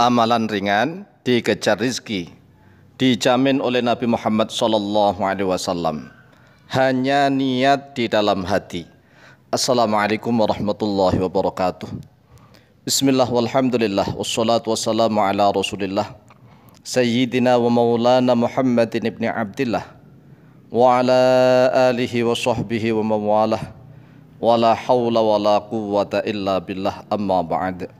amalan ringan, dikejar rizki, dijamin oleh Nabi Muhammad Sallallahu Alaihi Wasallam. Hanya niat di dalam hati. Assalamualaikum warahmatullahi wabarakatuh. Bismillah walhamdulillah wassalatu wassalamu ala rasulillah Sayyidina wa maulana Muhammadin ibn Abdillah Wa ala alihi wa sahbihi wa mawalah Wa la hawla wa la quwwata illa billah amma ba'd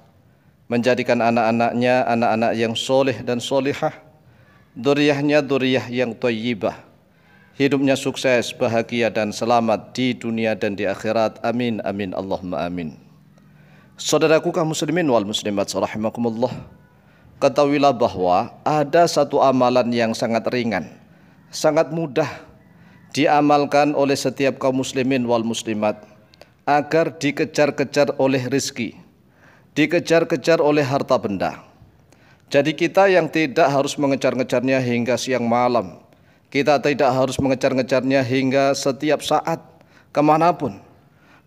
menjadikan anak-anaknya anak-anak yang soleh dan solehah duriyahnya duriyah yang toyibah, hidupnya sukses, bahagia dan selamat di dunia dan di akhirat. Amin, amin, Allahumma amin. Saudaraku kaum muslimin wal muslimat rahimakumullah. Ketahuilah bahwa ada satu amalan yang sangat ringan, sangat mudah diamalkan oleh setiap kaum muslimin wal muslimat agar dikejar-kejar oleh rizki dikejar-kejar oleh harta benda. Jadi kita yang tidak harus mengejar-ngejarnya hingga siang malam. Kita tidak harus mengejar-ngejarnya hingga setiap saat, kemanapun.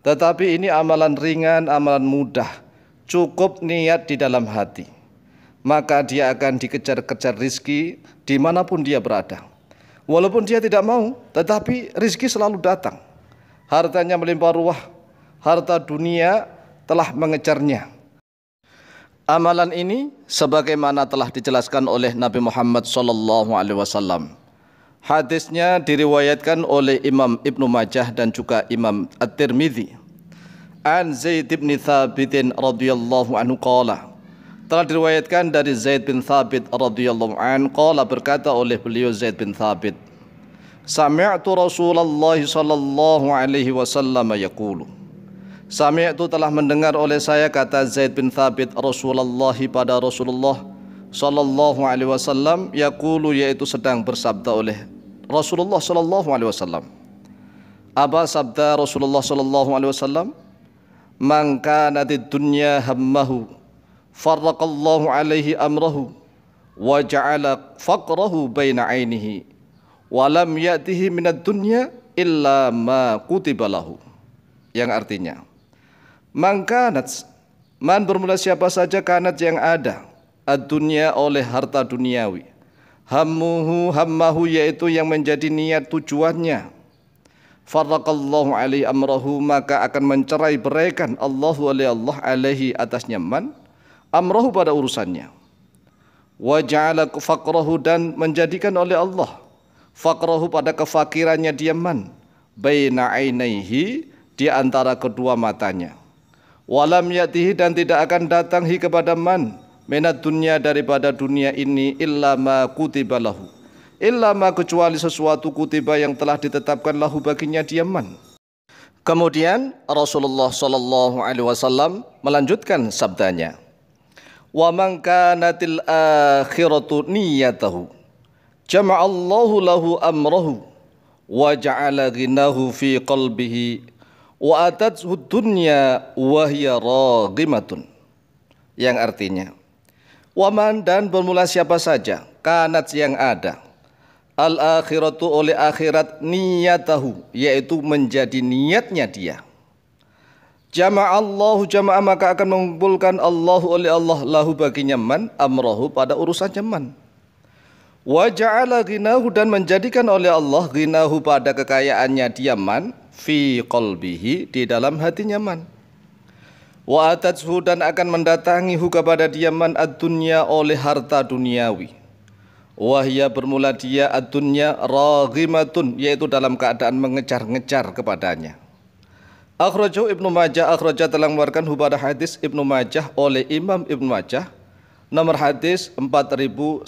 Tetapi ini amalan ringan, amalan mudah. Cukup niat di dalam hati. Maka dia akan dikejar-kejar rizki dimanapun dia berada. Walaupun dia tidak mau, tetapi rizki selalu datang. Hartanya melimpah ruah, harta dunia telah mengejarnya Amalan ini sebagaimana telah dijelaskan oleh Nabi Muhammad sallallahu alaihi wasallam. Hadisnya diriwayatkan oleh Imam Ibnu Majah dan juga Imam At-Tirmizi. An Zaid bin Thabit radhiyallahu anhu qala telah diriwayatkan dari Zaid bin Thabit radhiyallahu an qala berkata oleh beliau Zaid bin Thabit Sami'tu Rasulullah sallallahu alaihi wasallam yaqulu Sami'tu telah mendengar oleh saya kata Zaid bin Thabit Rasulullah pada Rasulullah sallallahu alaihi wasallam yaqulu yaitu sedang bersabda oleh Rasulullah sallallahu alaihi wasallam. Apa sabda Rasulullah sallallahu alaihi wasallam? Man kana dunya hammahu farraqallahu alaihi amrahu wa ja'ala faqrahu baina ainihi wa lam ya'tihi minad dunya illa ma kutiba lahu yang artinya Mangkanat man bermula siapa saja kanat yang ada ad oleh harta duniawi. Hammuhu hammahu yaitu yang menjadi niat tujuannya. Farraqallahu alaihi amrahu maka akan mencerai beraikan Allah wali Allah alaihi atasnya man amrahu pada urusannya. Wa ja'ala faqrahu dan menjadikan oleh Allah faqrahu pada kefakirannya dia man baina ainaihi di antara kedua matanya. Walam yatihi dan tidak akan datang hi kepada man minat dunia daripada dunia ini illa ma kutiba lahu. Illa ma kecuali sesuatu kutiba yang telah ditetapkan lahu baginya dia man. Kemudian Rasulullah sallallahu alaihi wasallam melanjutkan sabdanya. Wa man kanatil akhiratu niyatahu jama'allahu lahu amrahu wa ja'ala ghinahu fi qalbihi wa dunya wa raghimatun yang artinya waman dan bermula siapa saja kanat yang ada al akhiratu oleh akhirat niyatahu yaitu menjadi niatnya dia Jama'allahu jama'a maka akan mengumpulkan Allah oleh Allah lahu baginya man amrahu pada urusan jaman Wa ja'ala ghinahu dan menjadikan oleh Allah ghinahu pada kekayaannya dia man fi qalbihi di dalam hatinya man wa atajhu dan akan mendatangi hu kepada dia man ad-dunya oleh harta duniawi wahya bermula dia ad-dunya raghimatun yaitu dalam keadaan mengejar-ngejar kepadanya Akhrajahu Ibnu Majah akhraja telah mengeluarkan pada hadis Ibnu Majah oleh Imam Ibnu Majah nomor hadis 4105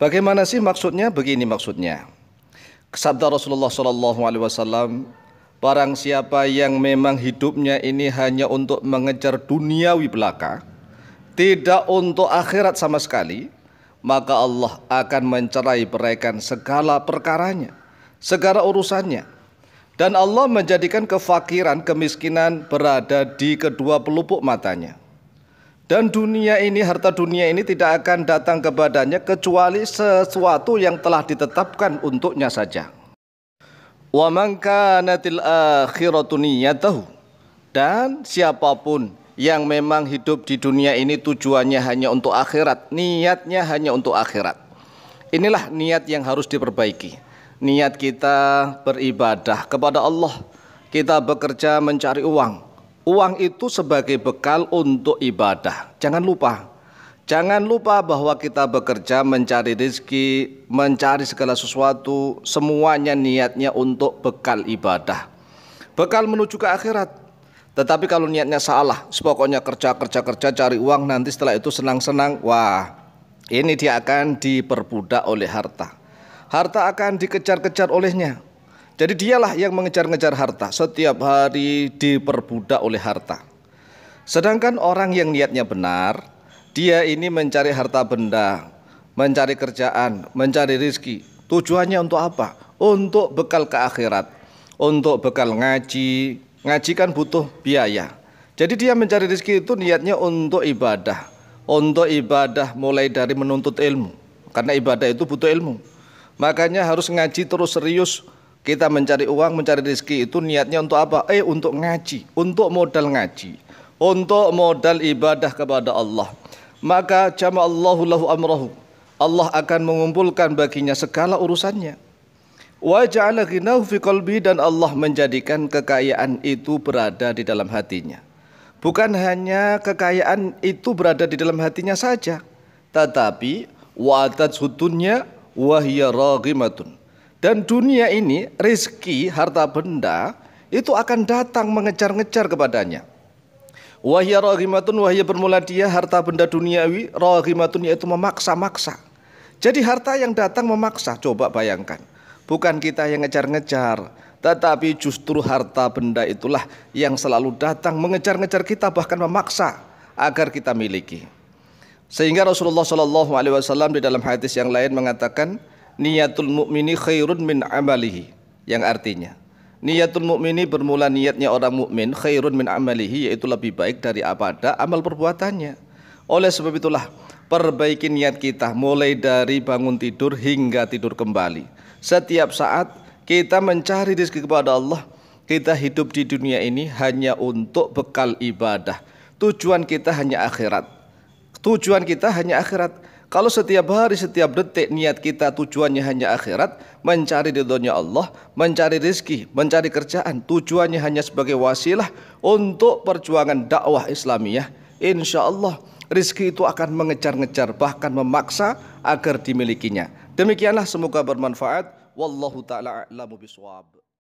Bagaimana sih maksudnya? Begini maksudnya. Sabda Rasulullah Shallallahu Alaihi Wasallam, barang siapa yang memang hidupnya ini hanya untuk mengejar duniawi belaka, tidak untuk akhirat sama sekali, maka Allah akan mencerai beraikan segala perkaranya, segala urusannya. Dan Allah menjadikan kefakiran, kemiskinan berada di kedua pelupuk matanya. Dan dunia ini, harta dunia ini tidak akan datang kepadanya kecuali sesuatu yang telah ditetapkan untuknya saja. Wa man kanatil akhiratu niyatahu. Dan siapapun yang memang hidup di dunia ini tujuannya hanya untuk akhirat, niatnya hanya untuk akhirat. Inilah niat yang harus diperbaiki. Niat kita beribadah kepada Allah, kita bekerja mencari uang, Uang itu sebagai bekal untuk ibadah. Jangan lupa. Jangan lupa bahwa kita bekerja mencari rezeki, mencari segala sesuatu, semuanya niatnya untuk bekal ibadah. Bekal menuju ke akhirat. Tetapi kalau niatnya salah, pokoknya kerja kerja kerja cari uang nanti setelah itu senang-senang, wah, ini dia akan diperbudak oleh harta. Harta akan dikejar-kejar olehnya. Jadi dialah yang mengejar-ngejar harta, setiap hari diperbudak oleh harta. Sedangkan orang yang niatnya benar, dia ini mencari harta benda, mencari kerjaan, mencari rizki. Tujuannya untuk apa? Untuk bekal ke akhirat, untuk bekal ngaji. Ngaji kan butuh biaya. Jadi dia mencari rizki itu niatnya untuk ibadah. Untuk ibadah mulai dari menuntut ilmu. Karena ibadah itu butuh ilmu. Makanya harus ngaji terus serius, kita mencari uang, mencari rezeki itu niatnya untuk apa? Eh, untuk ngaji, untuk modal ngaji, untuk modal ibadah kepada Allah. Maka jama Allahu lahu amrahu. Allah akan mengumpulkan baginya segala urusannya. Wa ja'ala ghinahu fi qalbi dan Allah menjadikan kekayaan itu berada di dalam hatinya. Bukan hanya kekayaan itu berada di dalam hatinya saja, tetapi wa wa'atat wa hiya raghimatun. Dan dunia ini, rezeki, harta benda, itu akan datang mengejar-ngejar kepadanya. Wahya raghimatun wahya bermula dia harta benda duniawi raghimatun yaitu memaksa-maksa. Jadi harta yang datang memaksa, coba bayangkan. Bukan kita yang ngejar-ngejar, tetapi justru harta benda itulah yang selalu datang mengejar-ngejar kita bahkan memaksa agar kita miliki. Sehingga Rasulullah Shallallahu alaihi wasallam di dalam hadis yang lain mengatakan, niatul mukmini khairun min amalihi yang artinya niatul mukmini bermula niatnya orang mukmin khairun min amalihi yaitu lebih baik dari apa ada amal perbuatannya oleh sebab itulah perbaiki niat kita mulai dari bangun tidur hingga tidur kembali setiap saat kita mencari rezeki kepada Allah kita hidup di dunia ini hanya untuk bekal ibadah tujuan kita hanya akhirat tujuan kita hanya akhirat kalau setiap hari, setiap detik niat kita tujuannya hanya akhirat, mencari ridhonya Allah, mencari rizki, mencari kerjaan, tujuannya hanya sebagai wasilah untuk perjuangan dakwah Islamiyah. Insya Allah rizki itu akan mengejar-ngejar bahkan memaksa agar dimilikinya. Demikianlah semoga bermanfaat. Wallahu taala a'lamu biswab.